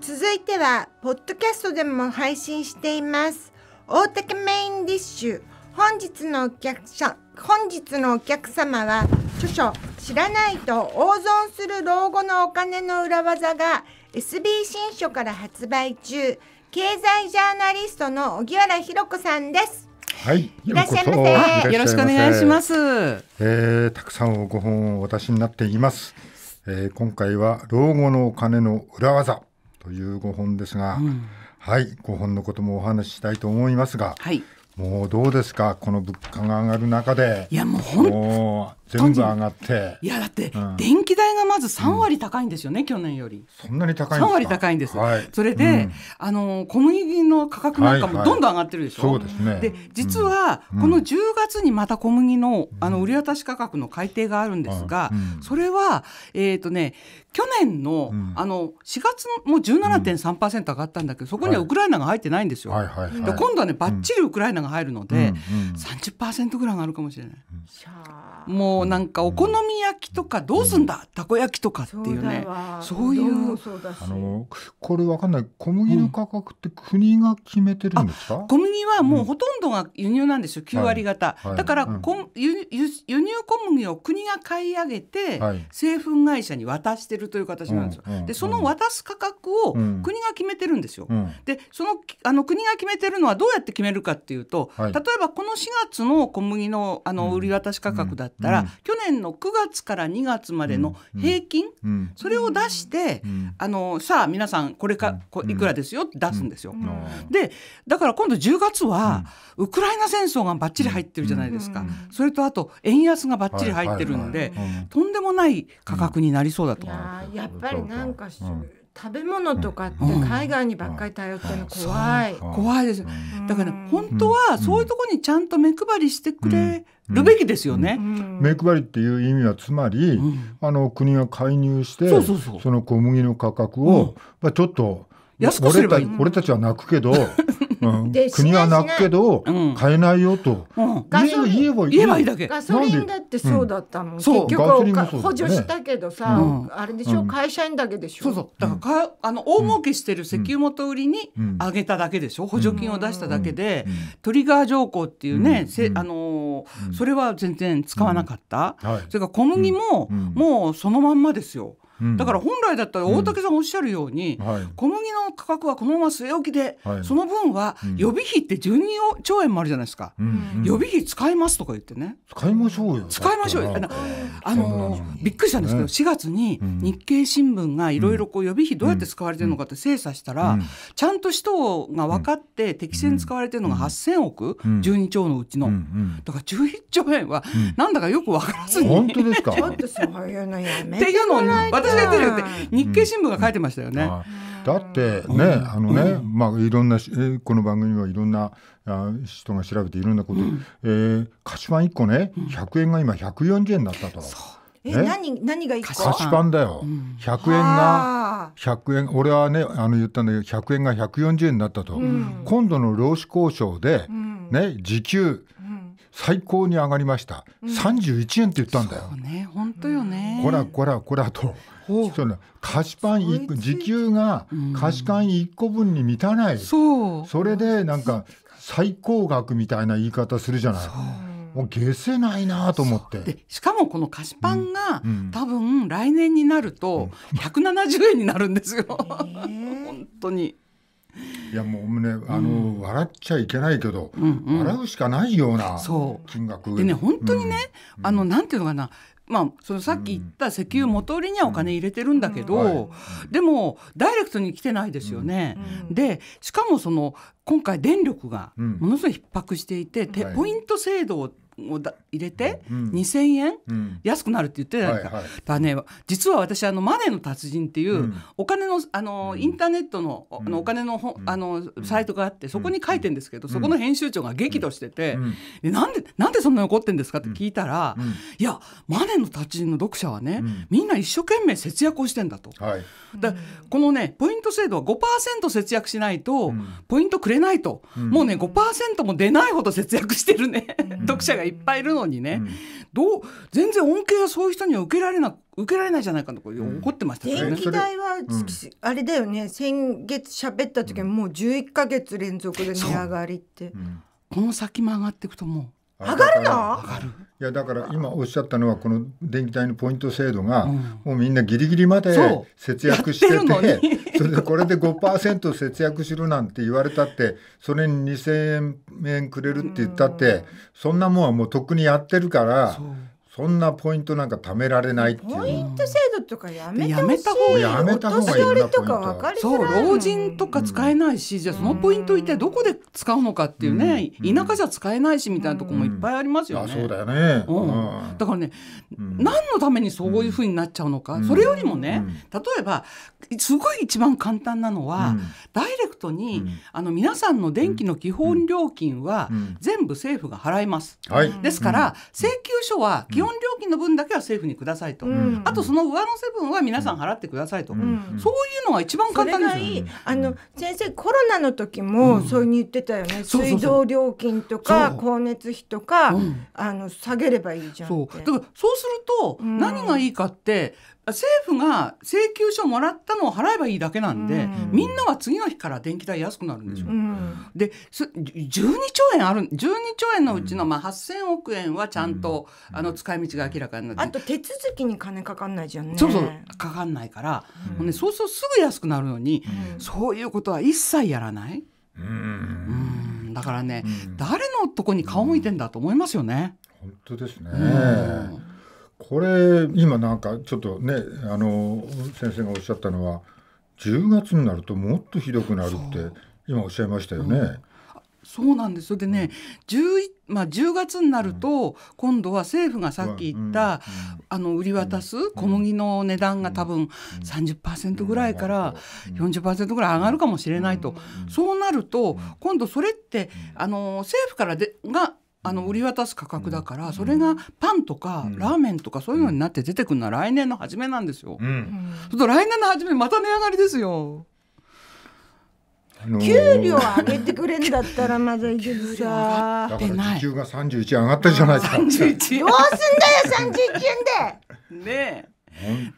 続いてはポッドキャストでも配信しています大竹メインディッシュ本日のお客さ本日のお客様は著書知らないと大損する老後のお金の裏技が SB 新書から発売中経済ジャーナリストの荻原博子さんですはい、いらっしゃいませ。よろしくお願いします。えー、たくさんご本をお渡しになっています。えー、今回は老後のお金の裏技という5本ですが、うん、はい5本のこともお話ししたいと思いますが、はい、もうどうですかこの物価が上がる中でいやもう本全部上がっていやだって、電気代がまず3割高いんですよね、うん、去年よりそんなに高いん割高いんです、はい、それで、うん、あの小麦の価格なんかもどんどん上がってるでしょ、はいはい、そうですねで実は、この10月にまた小麦のあの売り渡し価格の改定があるんですが、それはえっ、ー、とね去年の,、あの4月も17.3%上がったんだけど、そこにはウクライナが入ってないんですよ、はいはいはいはい、で今度はねばっちりウクライナが入るので、うんうん、30%ぐらい上がるかもしれない。もううなんかお好み焼きとかどうすんだ、たこ焼きとかっていうねそういうあのこれわかんない小麦の価格って国が決めてるんですか、小麦はもうほとんどが輸入なんですよ9割方、だから、こ輸輸入小麦を国が買い上げて、製粉会社に渡してるという形なんですよ、でその渡す価格を国が決めてるんですよ、でそのあの国が決めてるのはどうやって決めるかっていうと、例えばこの4月の小麦のあの売り渡し価格だったら、去年の9月から2月までの平均、それを出して、あのさあ皆さんこれかこいくらですよって出すんですよ。でだから今度10月は、ウクライナ戦争がばっちり入ってるじゃないですか、それとあと円安がばっちり入ってるんで、とんでもない価格になりそうだと思う。やっぱりなんか、うん食べ物とかって海外にばっかり頼ってるの怖い、怖いですだから本当はそういうところにちゃんと目配りしてくれるべきですよね、目配りっていう意味はつまり、あの国が介入してその小麦の価格を、まあ、ちょっと安くすればいい俺たちは泣くけど で国はなくけど、買えないよと、言え言えばいいだけガソリンだってそうだったの、結局補助したけどさ、あれでしょ、う会社員だけでしょそうそうだからか、あの大儲けしてる石油元売りに上げただけでしょ補助金を出しただけで、トリガー条項っていうね、せあのそれは全然使わなかった、それから小麦も、もうそのまんまですよ、だから本来だったら大竹さんおっしゃるように、小麦の価格はこのまま据え置きで、その分は予備費って12兆円もあるじゃないですか、予備費使いますとか言ってね使いましょうよ使いましょうよあのびっくりしたんですけど、4月に日経新聞がいろいろ予備費どうやって使われてるのかって精査したら、ちゃんと使途が分かって適正に使われてるのが8000億、うん、12兆のうちの、だから11兆円はなんだかよく分からずに、本当ですか ってっていうのを私じ出てるって日経新聞が書いてましたよね。だってね、あのね、まあ、いろんな、この番組はいろんなあ人が調べていろんなこと、うん、え菓子パン一個ね、100円が今140円になったと。え何何が1個菓子パンだよ、う100円が100円俺はねあの言ったんだけど100円が140円になったと、今度の労使交渉で、ね、時給、最高に上がりました、うん、31円って言ったんだよ。ね、本当よねこらこらこらとその菓子パン時給が菓子パン1個分に満たない、それでなんか最高額みたいな言い方するじゃない。もう下せないなと思ってしかもこの菓子パンが、うんうん、多分来年になると170円になるんですよ、本当に。いやもうねあの、うん、笑っちゃいけないけど、うんうん、笑うしかないような金額でね本当にね、うん、あのなんていうのかなまあ、そのさっき言った石油元売りにはお金入れてるんだけど、でもダイレクトに来てないですよね。でしかもその今回電力がものすごい逼迫していて、うん、ポイント制度をを入れて2,000円、安くなるって言ってたじゃなはいはい、だね実は私あの「マネーの達人」っていう、お金のあの、うん、インターネットの,、あのお金のほ、あのサイトがあってそこに書いてんですけど、そこの編集長が激怒してて、でなんでなんでそんなに怒ってんですかって聞いたら、いや「マネーの達人」の読者はね、みんな一生懸命節約をしてんだと。はい、だこのねポイント制度は5%節約しないと、ポイントくれないと、うん、もうね5%も出ないほど節約してるね、読者がいっぱいいるのにね、うん、どう全然恩恵はそういう人には受けられな受けられないじゃないかと怒ってましたね、電気代は、あれだよね先月喋った時もう11か月連続で値上がりって。この先も上がっていくとも上がるの上がるいやだから今おっしゃったのはこの電気代のポイント制度がもうみんなギリギリまで節約してて それでこれで5%節約しろなんて言われたってそれに2,000円くれるって言ったってそんなもんはもうとっくにやってるから。そんなポイントなんか貯められないっていう。ポイント制度とかやめてほしい。やめた方がいい。お年寄りとか分かりづらい。そう、老人とか使えないし、うん、じゃあそのポイント一体どこで使うのかっていうね、うん、田舎じゃ使えないしみたいなとこもいっぱいありますよね。うん、そうだよね。うん。だからね、何のためにそういうふうになっちゃうのか、それよりもね、例えば、すごい一番簡単なのは、ダイレクトに、あの、皆さんの電気の基本料金は、全部政府が払います。ですから、請求書は基本料金の分だけは政府にくださいと、あとその上乗せ分は皆さん払ってくださいと、そういうのが一番簡単ですあの先生コロナの時もそういうに言ってたよね、水道料金とか光熱費とか、あの下げればいいじゃんそうだからそうすると何がいいかって、政府が請求書もらったのを払えばいいだけなんで、うん、みんなは次の日から電気代安くなるんでしょ。うん、で12兆円ある12兆円のうちのまあ8,000億円はちゃんと、うん、あの使い道が明らかになってあと手続きに金かかんないじゃんね。そうそうかかんないから、うんね、そうするとすぐ安くなるのに、そういうことは一切やらない。うんだからね、誰のとこに顔向いてんだと思いますよね。本当ですね、これ今なんかちょっとねあの先生がおっしゃったのは10月になるともっとひどくなるって今おっしゃいましたよね。そうなんですでね、うん、10, まあ、10月になると、今度は政府がさっき言った、あの売り渡す小麦の値段が多分30%ぐらいから40%ぐらい上がるかもしれないと、そうなると今度それってあの政府からでがあの売り渡す価格だから、それがパンとかラーメンとかそういうのになって出てくるのは来年の初めなんですよ。うん、そと来年の初めまた値上がりですよ。給料上げてくれんだったらまだいいけどさ。だから時給が31上がったじゃないですか。どうすんだよ31円で。ねえ。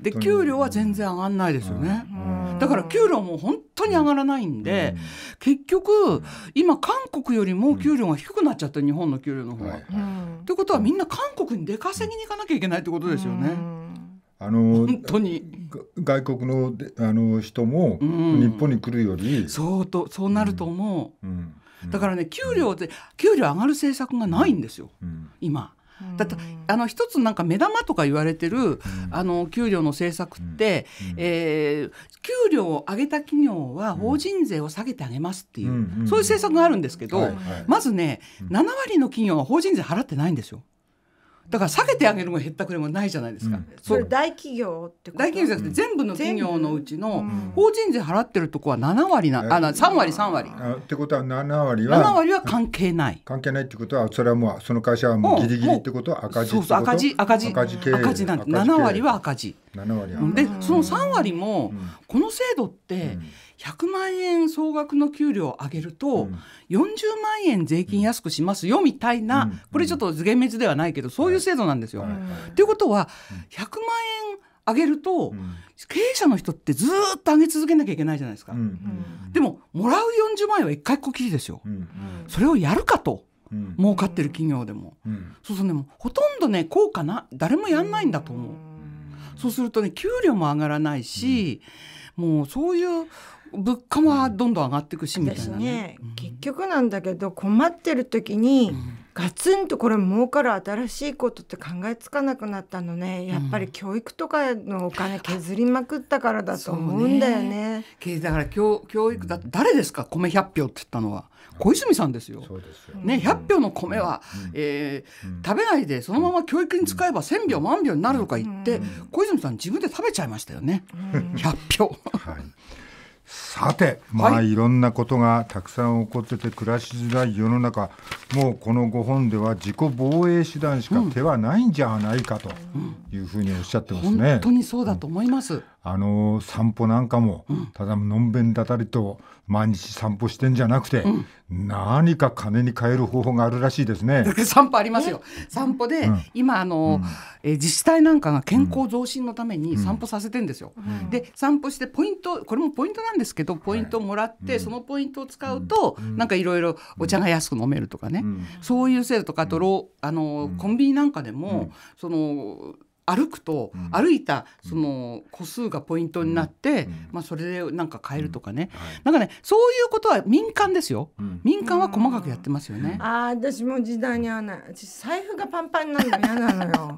で給料は全然上がらないですよね、だから給料も本当に上がらないんで、結局今韓国よりも給料が低くなっちゃって日本の給料の方が。ということはみんな韓国に出稼ぎに行かなきゃいけないってことですよね。あの本当に外国のあの人も日本に来るより、うん、そうとそうなると思う、うんうん、だからね給料で給料上がる政策がないんですよ、今。だってあの一つなんか目玉とか言われてる、うん、あの給料の政策って、うん、えー、給料を上げた企業は法人税を下げてあげますっていう、うん、そういう政策があるんですけど、はいはい、まずね、7割の企業は法人税払ってないんですよ。だから下げてあげるも減ったくれもないじゃないですか。うん、それ大企業ってこと大企業じゃなくて、全部の企業のうちの法人税払ってるとこは7割な、うん、あ3割3割あ。ってことは7割は7割は関係ない。関係ないってことはそれはもうその会社はもうギリギリってことは赤字赤字赤字赤字赤字なんで7割は赤字。7割でその3割も、この制度って100万円総額の給料を上げると、40万円税金安くしますよみたいな、これちょっと厳密ではないけどそういう制度なんですよ。と、はい、いうことは100万円上げると、うん、経営者の人ってずっと上げ続けなきゃいけないじゃないですか、うんうん、でももらう40万円は一回こっきりですよ、うんうん、それをやるかと、うん、儲かってる企業でも、うん、そうそうもほとんどね効果な誰もやんないんだと思う。そうするとね給料も上がらないし、うん、もうそういう物価はどんどん上がっていくしみたいなね、ね、結局なんだけど困ってる時に、うんガツンとこれ儲かる新しいことって考えつかなくなったのねやっぱり教育とかのお金削りまくったからだと思うんだよね。うん、ねだから教教育だって誰ですか米100票って言ったのは小泉さんですよ。ですよね100票の米は、うん、えー、食べないでそのまま教育に使えば1,000票万票になるとか言って、うん、小泉さん自分で食べちゃいましたよね、うん、100票。はいさて、まあ、はい、いろんなことがたくさん起こってて暮らしづらい世の中もうこのご本では自己防衛手段しか手はないんじゃないかというふうにおっしゃってますね。うん、本当にそうだと思います、うんあの散歩なんかも、ただのんべんだたりと毎日散歩してんじゃなくて、うん、何か金に換える方法があるらしいですね。散歩ありますよ。散歩で、うん、今あの、うん、え自治体なんかが健康増進のために散歩させてんですよ。で散歩してポイントこれもポイントなんですけどポイントをもらって、そのポイントを使うと、なんかいろいろお茶が安く飲めるとかね、そういう制度とかあと、あのコンビニなんかでも、その歩くと、歩いたその個数がポイントになって、まあ、それでなんか変えるとかね、なんかねそういうことは民間ですよ、民間は細かくやってますよね。あ私も時代に合わない私財布がパンパンになの嫌なのよ。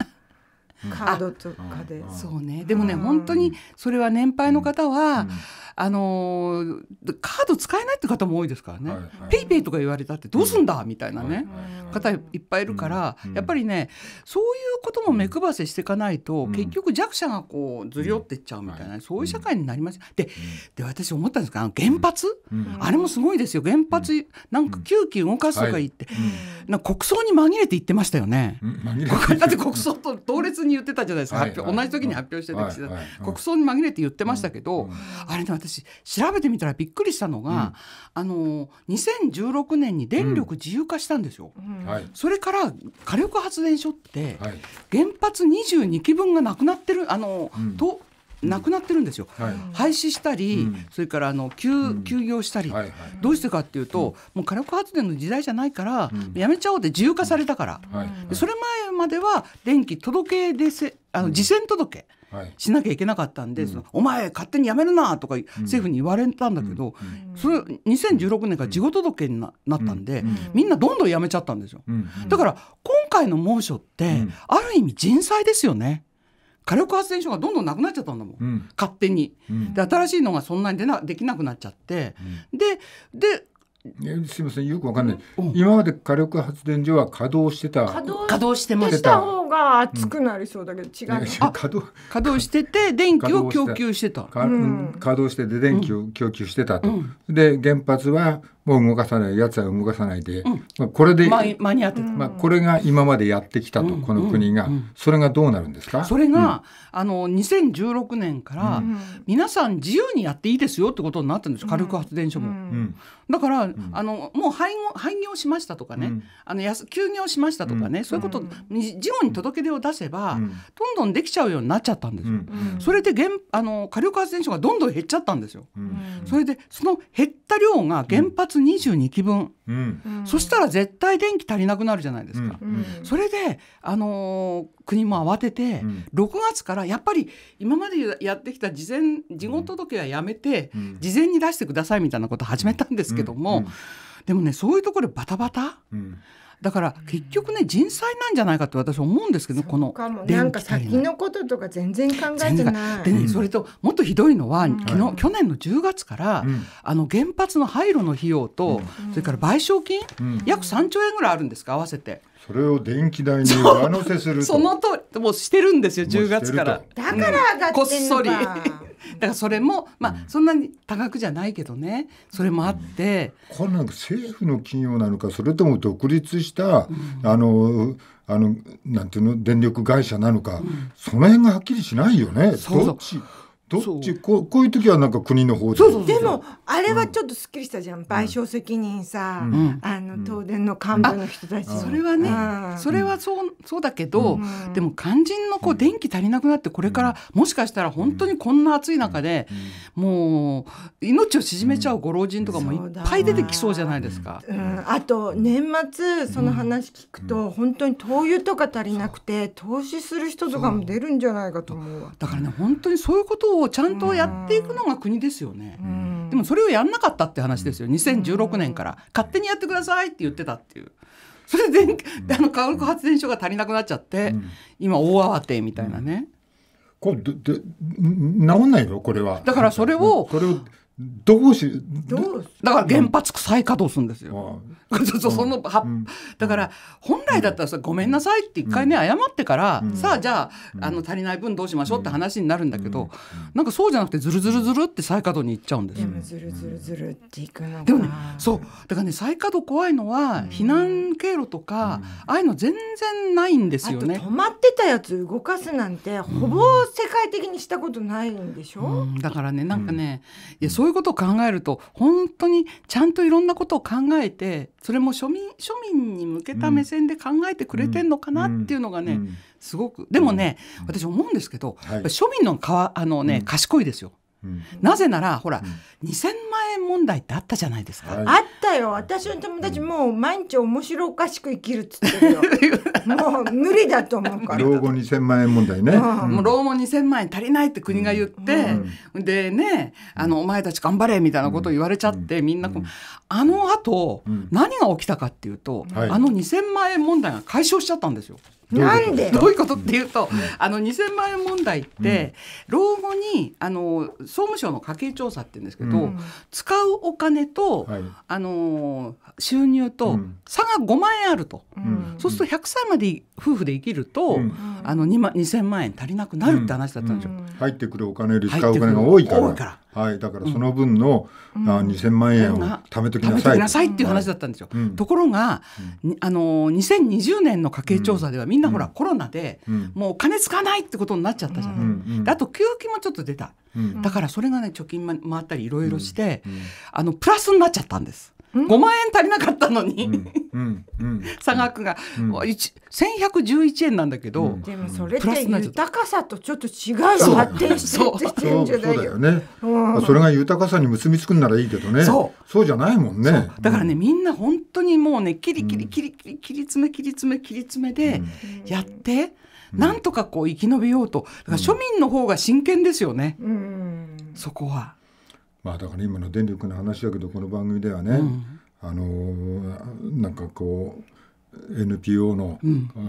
カードとかで、そうねでもね、本当にそれは年配の方は、あのー、カード使えないって方も多いですからね、はいはい、ペイペイとか言われたってどうすんだ、みたいなね、方いっぱいいるから、やっぱりねそういうことも目配せしていかないと、結局弱者がこうずり寄っていっちゃうみたいな、そういう社会になります。でで私思ったんですど原発、あれもすごいですよ原発、なんか急遽動かすとか言って、な国葬に紛れて言ってましたよね。だって国葬と同列に言ってたじゃないですか、同じ時に発表してた、はいはい、国葬に紛れて言ってましたけど、あれね私調べてみたらびっくりしたのが、あの2016年に電力自由化したんですよ、それから火力発電所って、原発22基分がなくなってるあの、となくなってるんですよ、はい、廃止したり、うん、それからあの休うん、休業したり、はいはい、どうしてかっていうと、うん、もう火力発電の時代じゃないから、やめちゃおうって自由化されたから、はいはい、それ前までは電気届け出せあの事前届け、しなきゃいけなかったんで、はい、そのお前勝手にやめるなとか政府に言われたんだけど、それ2016年から事後届になったんで、みんなどんどんやめちゃったんですよ。だから今回の猛暑って、ある意味人災ですよね。火力発電所がどんどんなくなっちゃったんだもん、うん、勝手に、うん、で新しいのがそんなにでなできなくなっちゃって、うん、ででえすみませんよくわかんない、うん、今まで火力発電所は稼働してた稼働してました方が熱くなりそうだけど、違う、ね、稼働稼働してて電気を供給してた稼働してて電気を供給してたと、で原発はもう動かさないやつは動かさないで、うん、まあ、これで、まあ、まあ、これが今までやってきたと、うん、この国が、うん、それがどうなるんですかそれが、あの2016年から、皆さん自由にやっていいですよってことになってんです火力発電所も。だから、あのもう廃業廃業しましたとかね、あの休業しましたとかね、そういうこと、事後に届け出を出せば、どんどんできちゃうようになっちゃったんですよ。それで原あの火力発電所がどんどん減っちゃったんですよ。それでその減った量が原発22期分、うん、そしたら絶対電気足りなくなるじゃないですか、うんうん、それで、あのー、国も慌てて、うん、6月からやっぱり今までやってきた事前事後届はやめて、事前に出してくださいみたいなこと始めたんですけども、でもねそういうところでバタバタ。だから結局ね人災なんじゃないかって私思うんですけど、このなんか先のこととか全然考えてない。でね、それともっとひどいのは、昨日去年の10月から、あの原発の廃炉の費用と、それから賠償金、約3兆円ぐらいあるんですか合わせて。それを電気代に上乗せするそのともうしてるんですよ10月からだから上がこっそりだからそれもまあ、うん、そんなに多額じゃないけどねそれもあって、うん、これなんか政府の企業なのかそれとも独立した、うん、あのあのなんていうの電力会社なのか、その辺がはっきりしないよねどっちどっちここういう時はなんか国の方ででもあれはちょっとすっきりしたじゃん、うん、賠償責任さ、うん、あの東電の幹部の人たち、それはね、それはそうそうだけど、でも肝心のこう電気足りなくなってこれからもしかしたら本当にこんな暑い中で、もう命を縮めちゃうご老人とかもいっぱい出てきそうじゃないですか。あと年末その話聞くと、本当に灯油とか足りなくて投資する人とかも出るんじゃないかと思うだからね本当にそういうことをちゃんとやっていくのが国ですよね。でもそれをやんなかったって話ですよ2016年から勝手にやってくださいって言ってたっていう。それで、あの火力発電所が足りなくなっちゃって、うん、今大慌てみたいなね。これで治んないのこれは。だからそれを、それをどうしどうだから原発再稼働するんですよ。うん、そのは、だから本来だったらさ、うん、ごめんなさいって一回ね、謝ってから、さあじゃああの足りない分どうしましょうって話になるんだけど、なんかそうじゃなくてずるずるずるって再稼働に行っちゃうんですよ。でもずるずるずるっていくのでもねそうだからね再稼働怖いのは避難経路とか、ああいうの全然ないんですよね。止まってたやつ動かすなんてほぼ世界的にしたことないんでしょ、うん、だからねなんかね、いやそうそういうことを考えると本当にちゃんといろんなことを考えてそれも庶民庶民に向けた目線で考えてくれてんのかなっていうのがね、すごくでもね、私思うんですけど、はい、庶民のかあのね、賢いですよ。なぜならほら、うん、2000万円問題ってあったじゃないですか、はい、あったよ私の友達もう毎日面白おかしく生きるっつってるよ もう無理だと思うから老後2000万円問題ね、うん、もう老後2000万円足りないって国が言って、でねあのお前たち頑張れみたいなことを言われちゃって、みんなこう、あのあと、何が起きたかっていうと、はい、あの2000万円問題が解消しちゃったんですよ。なんでどういうことっていうと、あの2000万円問題って、老後にあの総務省の家計調査って言うんですけど、使うお金と、あの収入と、差が5万円あると、そうすると100歳まで夫婦で生きると、あの2万2000万円足りなくなるって話だったんですよ、入ってくるお金より使うお金が多いから。はい、だからその分の、うん、あ2000万円を貯めときなさい。なさいっていう話だったんですよ。うん、ところが、うん、あの2020年の家計調査ではみんなほら、コロナで、もう金使わないってことになっちゃったじゃない。であと給付金もちょっと出た。だからそれがね貯金回ったりいろいろして、あのプラスになっちゃったんです。5万円足りなかったのに、差額が、うん、1111円なんだけど、うん、でもそれって豊かさとちょっと違う発展してるんじゃないよね、それが豊かさに結びつくんならいいけどねそうそうじゃないもんねだからね、みんな本当にもうねキリキリキリキリ切り詰め切り詰め切り詰めでやって、なんとかこう生き延びようとだから庶民の方が真剣ですよね、そこは。まあだから今の電力の話だけどこの番組ではね、うん、あのなんかこう NPO の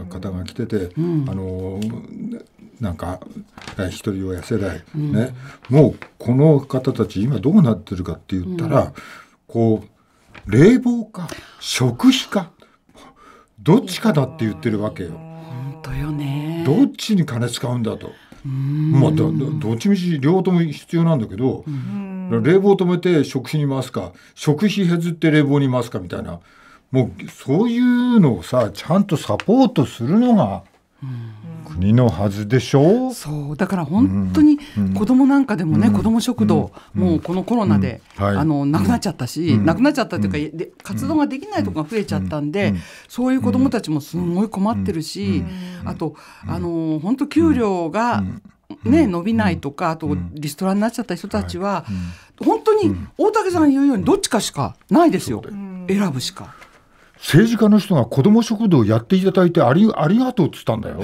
方が来てて、うん、あのなんかひとり親世代、うん、ね、もうこの方たち今どうなってるかって言ったら、うん、こう冷房か食費かどっちかだって言ってるわけよ。本当よねどっちに金使うんだと。まあ、どっちみち両方とも必要なんだけど、冷房止めて食費に回すか食費削って冷房に回すかみたいなもうそういうのをさちゃんとサポートするのが。国のはずでしょそうだから本当に子供なんかでもね、うん、子供食堂、うん、もうこのコロナで、うんはい、あのなくなっちゃったし、なくなっちゃったというか、で活動ができないとこが増えちゃったんで、そういう子供たちもすごい困ってるし、あとあの本当給料が、ね、伸びないとか、あとリストラになっちゃった人たちは、はい、本当に大竹さん言うようにどっちかしかないですよ、選ぶしか。政治家の人が子ども食堂をやっていただいてありありがとうっつったんだ よ。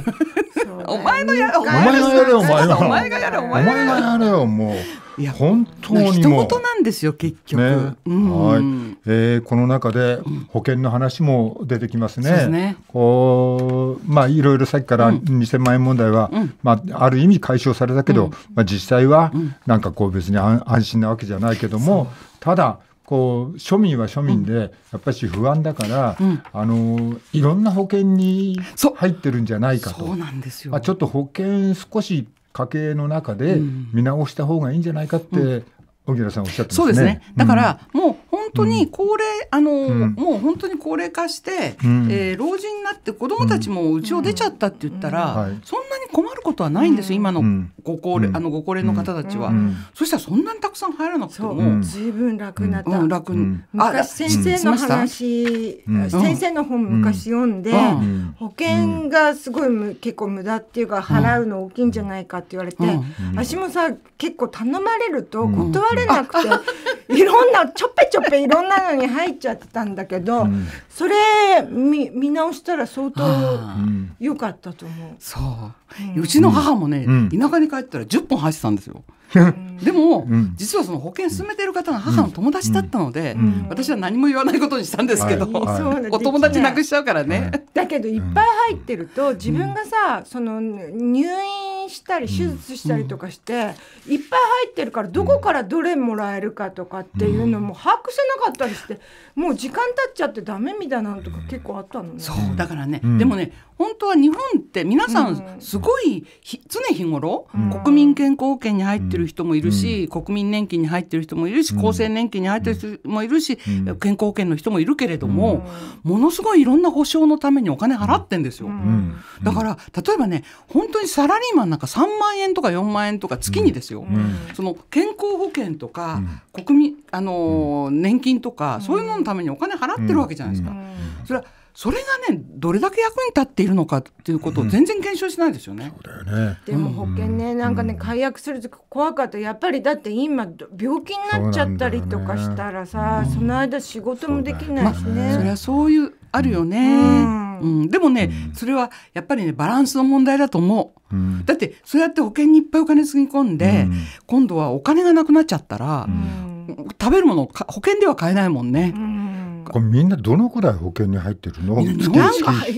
お前のやれお前がやれお前がやれお前がやれよもう。いや本当にもうなんですよ結局、ねうん、はい、えー、この中で保険の話も出てきますね。うん、ねこうまあいろいろさっきから2000万円問題は、うん、まあある意味解消されたけど、まあ実際はなんかこう別に安心なわけじゃないけども、ただこう庶民は庶民で、やっぱり不安だから、うん、あのいろんな保険に入ってるんじゃないかと。ちょっと保険少し家計の中で見直した方がいいんじゃないかって小木さんおっしゃって、ね、そうですね。だから、うん、もう本当に高齢、あの、うん、もう本当に高齢化して、うん、えー、老人になって子供たちもうちを出ちゃったって言ったら、はい、そんなに困ることはないんですよ、今のご高齢、あのご高齢の方たちは、そしたらそんなにたくさん入らなくても、ずいぶん楽になった。楽に、昔先生の話、先生の本昔読んで、保険がすごいむ結構無駄っていうか払うの大きいんじゃないかって言われて、私もさ結構頼まれると断れなくて、いろんな、ちょっぺちょっぺいろんなのに入っちゃってたんだけど、うん、それ見、見直したら相当良かったと思う。そう、うん、うちの母もね、田舎に帰ったら10本走ってたんですよ。でも、うん、実はその保険進めてる方が母の友達だったので、うん私は何も言わないことにしたんですけど、はいはい、お友達なくしちゃうからね。だけどいっぱい入ってると自分がさその入院したり手術したりとかして、いっぱい入ってるからどこからどれもらえるかとかっていうのも把握せなかったりしてもう時間経っちゃってダメみたいなのとか結構あったのね。そうだからね、でもね本当は日本って皆さんすごい常日頃、国民健康保険に入ってる人もいるし、国民年金に入ってる人もいるし、厚生年金に入ってる人もいるし、健康保険の人もいるけれども、ものすごいいろんな保障のためにお金払ってんですよ。だから例えばね本当にサラリーマンなんか3万円とか4万円とか月にですよ、その健康保険とか、国民あの年金とか、そういうののためにお金払ってるわけじゃないですか。それはそれがねどれだけ役に立っているのかっていうことを全然検証しないですよね。うん、そうだよねでも保険ね、なんかね解約すると怖かったやっぱりだって今病気になっちゃったりとかしたらさそ、ね,、の間仕事もできないしね。そ、まあ、そういうあるよね、うん、でもね、それはやっぱりねバランスの問題だと思う、だってそうやって保険にいっぱいお金つぎ込んで、今度はお金がなくなっちゃったら、食べるもの保険では買えないもんね、うんこれみんなどのくらい保険に入ってるの？月月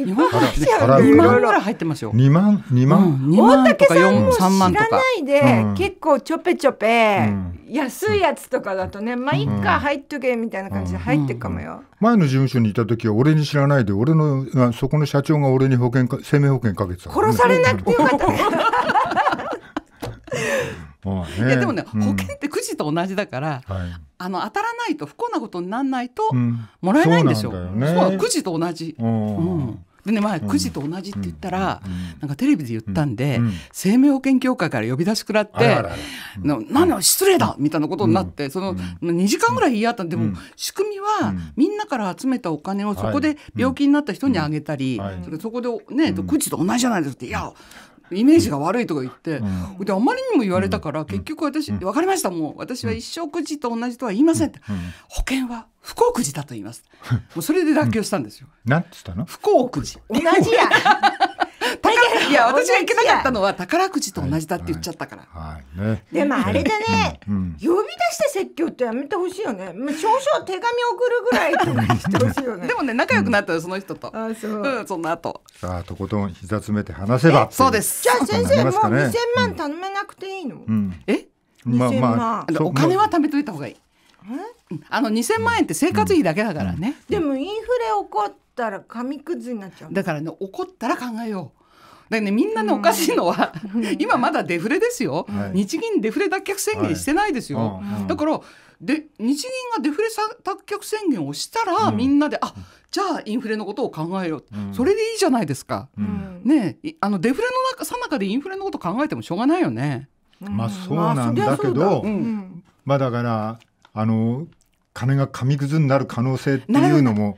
日本払万ぐらい入ってますよ。二万二万。大竹さんも知らないで、結構ちょぺちょぺ、安いやつとかだとね、まあ一家入っとけみたいな感じで入ってかもよ。前の事務所にいた時は俺に知らないで、俺のそこの社長が俺に保険か生命保険かけてた。殺されなくてよかった。いやでもね、保険ってくじと同じだから、あの当たらないと不幸なことにならないともらえないんですよ。そうくじと同じ。うんでね前9時と同じって言ったら、なんかテレビで言ったんで、生命保険協会から呼び出し食らって「何だ失礼だ!」みたいなことになって、その2時間ぐらい言い合ったんでも、仕組みは、みんなから集めたお金をそこで病気になった人にあげたり、そこで、ねう9時と同じじゃないですかって「いやイメージが悪いとか言って、であまりにも言われたから、結局私、う分かりましたもう私は一生くじと同じとは言いませんって、保険は不幸くじだと言いますもうそれで妥協したんですよ、なんつったの不幸くじ同じやいや私がいけなかったのは宝くじと同じだって言っちゃったから、はいはいはいね、でもあれだね、うん、呼び出して説教ってやめてほしいよね少々手紙送るぐらいとかしてほしいよねでもね仲良くなったよその人と、うん、あそう、うん、その後さあとことん膝詰めて話せばそうですじゃあ先生、もう2000万頼めなくていいの、うん、えまあまあ、お金は貯めといた方がいいあの2000万円って生活費だけだからね、でもインフレ起こったら紙くずになっちゃうだからね怒ったら考えようだねみんなねおかしいのは、今まだデフレですよ、はい、日銀デフレ脱却宣言してないですよ、はい、だからで日銀がデフレ脱却宣言をしたら、みんなであじゃあインフレのことを考えよう、うん、それでいいじゃないですか、うん、ねあのデフレのさなかでインフレのこと考えてもしょうがないよね。まあそうなんだけど、まあだからあの金が紙くずになる可能性っていうのも。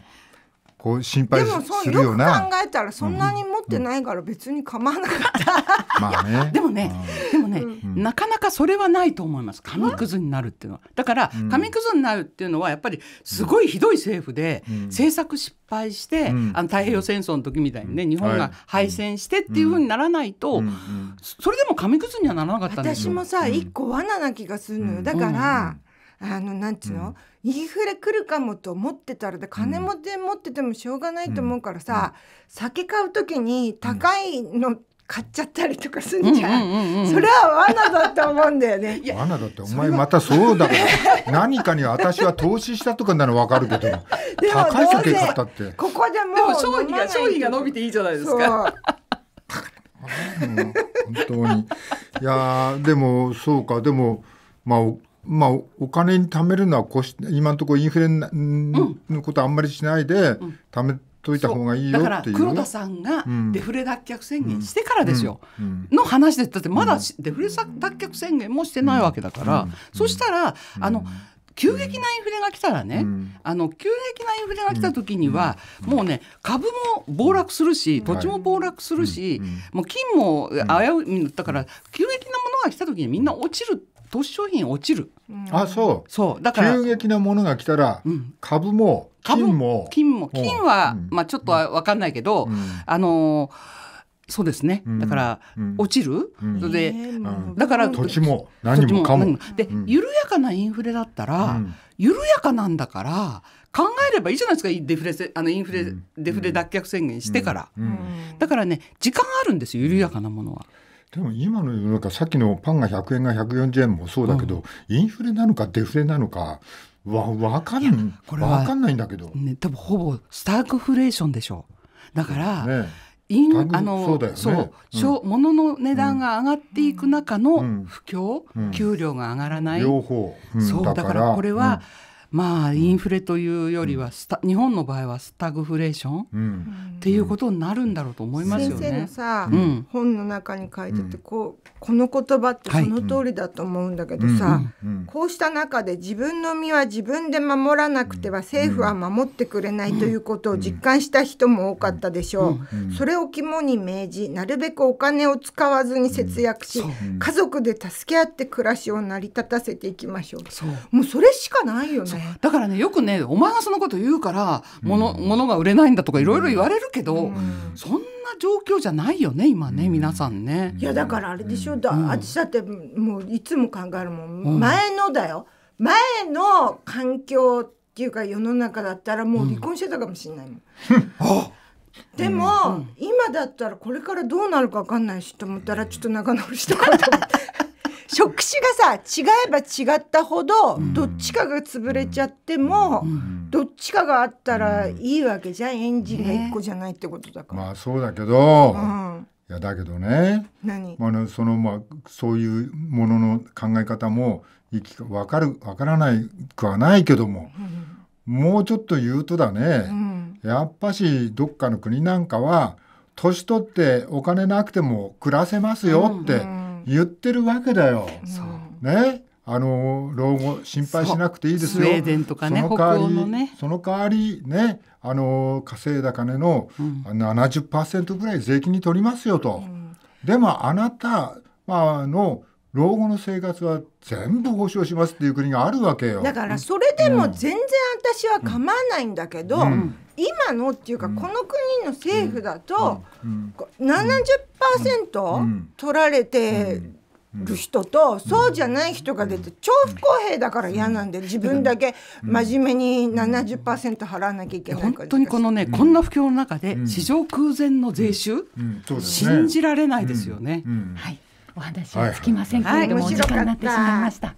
こう心配するような。でもそうよく考えたらそんなに持ってないから別に構わなかった。まあね。でもね、でもね、なかなかそれはないと思います。紙くずになるっていうのは。だから紙くずになるっていうのはやっぱりすごいひどい政府で政策失敗して、あの太平洋戦争の時みたいにね日本が敗戦してっていうふうにならないと、それでも紙くずにはならなかったんですよ。私もさ一個罠な気がするのよ。だから、あのなんていうの、インフレ来るかもと思ってたらで金持ち持っててもしょうがないと思うからさ、酒買う時に高いの買っちゃったりとかすんじゃん,、それは罠だと思うんだよね罠だってお前またそうだから何かに私は投資したとかならわかるけど 高い酒買ったってここでもう商品が商品が伸びていいじゃないですか本当にいやでもそうかでもまあまあ、お金に貯めるのはこし今のところインフレのことあんまりしないで、うん、貯めといた方がいいよだから黒田さんがデフレ脱却宣言してからですよ、の話でだってまだデフレ脱却宣言もしてないわけだから、そしたらあの、急激なインフレが来たらね、うん、あの急激なインフレが来た時には、うん、もうね株も暴落するし土地も暴落するし、はい、もう金も危ういだから急激なものが来た時にみんな落ちるって投資商品落ちる。あ、そう。そう、だから。急激なものが来たら、株も金も金も金は、まあちょっとは分かんないけど、あのそうですね。だから、落ちる、それで、だから土地も何もかもで、緩やかなインフレだったら、緩やかなんだから考えればいいじゃないですかデフレあのインフレ、デフレ脱却宣言してから、だからね時間あるんですよ緩やかなものは。でも今の世の中さっきのパンが100円が140円もそうだけど、うん、インフレなのかデフレなのかわ分かんこれは分かんないんだけど、ね、多分ほぼスタークフレーションでしょうだから、ね、インあのそう、ねうん、物の値段が上がっていく中の不況、うん、給料が上がらない、両方、そうだからこれは、まあインフレというよりはスタ、日本の場合はスタグフレーション、うん、っていうことになるんだろうと思いますよね。先生のさ、うん、本の中に書いててこうこの言葉ってその通りだと思うんだけどさ、こうした中で自分の身は自分で守らなくては政府は守ってくれないということを実感した人も多かったでしょう。それを肝に銘じなるべくお金を使わずに節約し、家族で助け合って暮らしを成り立たせていきましょう。うもうそれしかないよね。だからねよくねお前がそのこと言うから物,、物が売れないんだとかいろいろ言われるけど、そんな状況じゃないよね今ね皆さんね。いやだからあれでしょだ、うん、私だってもういつも考えるもん、前のだよ前の環境っていうか世の中だったらもう離婚してたかもしれないもん。あでも、うん、今だったらこれからどうなるか分かんないしと思ったらちょっと仲直りしたかった職種がさ違えば違ったほど、どっちかが潰れちゃっても、どっちかがあったらいいわけじゃんエンジンが1個じゃないってことだから。まあそうだけど、うん、いやだけどね何、まあ、そのまあそういうものの考え方も分かる分からないくはないけども、うん、もうちょっと言うとだね、うん、やっぱしどっかの国なんかは年取ってお金なくても暮らせますよって。うん言ってるわけだよ。ねあの老後心配しなくていいですよ。そ、ね、の代わり、ね、その代わりねあの稼いだ金の70%ぐらい税金に取りますよと。うん、でもあなたまあの老後の生活は全部保障しますっていう国があるわけよだからそれでも全然私は構わないんだけど、うん、今のっていうかこの国の政府だと70%取られてる人とそうじゃない人が出て超不公平だから嫌なんで自分だけ真面目に70%払わなきゃいけない本当にこのねこんな不況の中で史上空前の税収信じられないですよね。はいお話はつきませんけれども、はい、時間になってしまいました。はい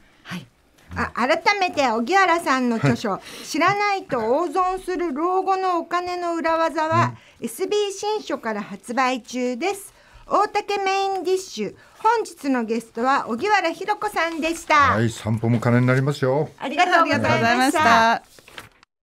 あ改めて荻原さんの著書、知らないと大損する老後のお金の裏技は、うん、SB 新書から発売中です大竹メインディッシュ本日のゲストは荻原ひ子さんでしたはい散歩も金になりますよありがとうございました